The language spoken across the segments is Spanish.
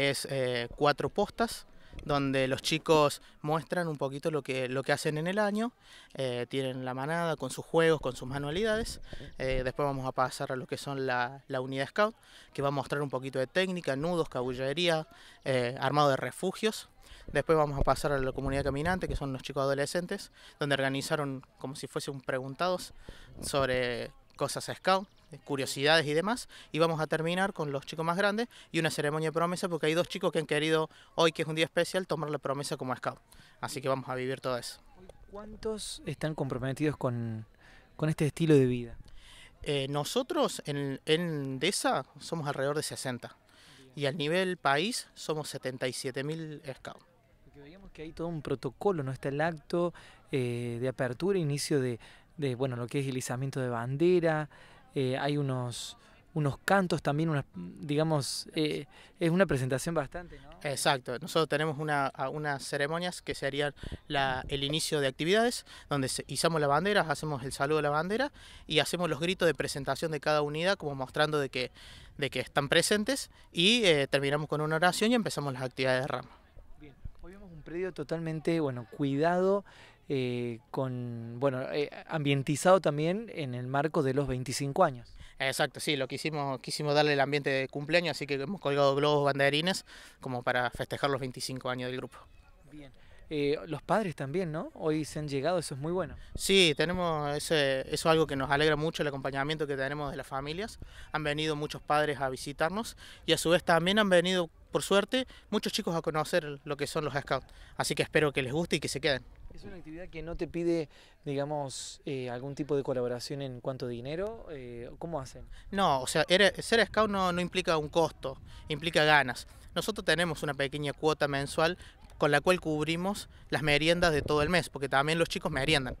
Es eh, cuatro postas donde los chicos muestran un poquito lo que, lo que hacen en el año, eh, tienen la manada con sus juegos, con sus manualidades, eh, después vamos a pasar a lo que son la, unidad scout, que va a mostrar un poquito de técnica, nudos, cabullería, armado de refugios. Después vamos a pasar a la comunidad caminante, que son los chicos adolescentes, donde organizaron como si fuesen preguntados sobre cosas scout, curiosidades y demás. Y vamos a terminar con los chicos más grandes y una ceremonia de promesa porque hay dos chicos que han querido hoy, que es un día especial, tomar la promesa como scout. Así que vamos a vivir todo eso. ¿Cuántos están comprometidos con, con este estilo de vida? Eh, nosotros en, en DESA somos alrededor de 60 y al nivel país somos 77.000 scouts. Veíamos que hay todo un protocolo, ¿no? Está el acto eh, de apertura, inicio de, de, bueno, lo que es el izamiento de bandera, eh, hay unos, unos cantos también, digamos, eh, es una presentación bastante, ¿no? Exacto, nosotros tenemos unas ceremonias que serían el inicio de actividades, donde izamos la bandera, hacemos el saludo a la bandera y hacemos los gritos de presentación de cada unidad, como mostrando de que, de que están presentes y eh, terminamos con una oración y empezamos las actividades de rama. Bien, hoy vemos un predio totalmente, bueno, cuidado, eh, con, bueno, eh, ambientizado también en el marco de los 25 años. Exacto, sí, lo que quisimos, quisimos darle el ambiente de cumpleaños, así que hemos colgado globos, banderines, como para festejar los 25 años del grupo. Bien. Eh, los padres también, ¿no? Hoy se han llegado, eso es muy bueno. Sí, tenemos eso es algo que nos alegra mucho, el acompañamiento que tenemos de las familias. Han venido muchos padres a visitarnos y a su vez también han venido, por suerte, muchos chicos a conocer lo que son los Scouts. Así que espero que les guste y que se queden. Es una actividad que no te pide, digamos, eh, algún tipo de colaboración en cuanto a dinero. Eh, ¿Cómo hacen? No, o sea, ser scout no, no implica un costo, implica ganas. Nosotros tenemos una pequeña cuota mensual con la cual cubrimos las meriendas de todo el mes, porque también los chicos meriendan.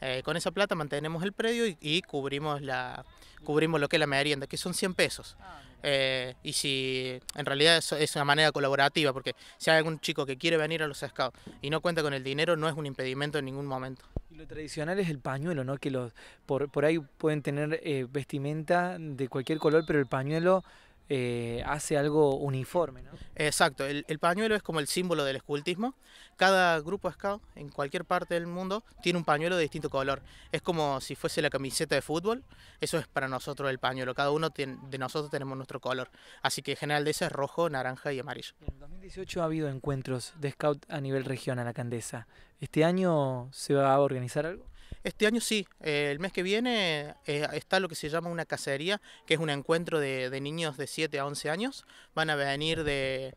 Eh, con esa plata mantenemos el predio y, cubrimos, la, cubrimos lo que es la merienda, que son 100 pesos. Ah, eh, y si en realidad es, una manera colaborativa, porque si hay algún chico que quiere venir a los scouts y no cuenta con el dinero, no es un impedimento en ningún momento. lo tradicional es el pañuelo, ¿no? Que los por, ahí pueden tener eh, vestimenta de cualquier color, pero el pañuelo eh, hace algo uniforme. Exacto, el, pañuelo es como el símbolo del escultismo. Cada grupo scout en cualquier parte del mundo tiene un pañuelo de distinto color. Es como si fuese la camiseta de fútbol, eso es para nosotros el pañuelo. Cada uno de nosotros tenemos nuestro color. Así que general de ese es rojo, naranja y amarillo. En 2018 ha habido encuentros de scout a nivel regional, la Candesa. ¿Este año se va a organizar algo? Este año sí, eh, el mes que viene eh, está lo que se llama una cacería, que es un encuentro de, niños de 7 a 11 años. Van a venir de,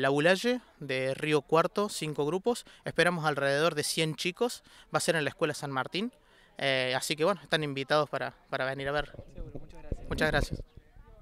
La Bulalle, de Río Cuarto, cinco grupos. Esperamos alrededor de 100 chicos. Va a ser en la Escuela San Martín. Eh, así que bueno, están invitados para, venir a ver. Muchas gracias.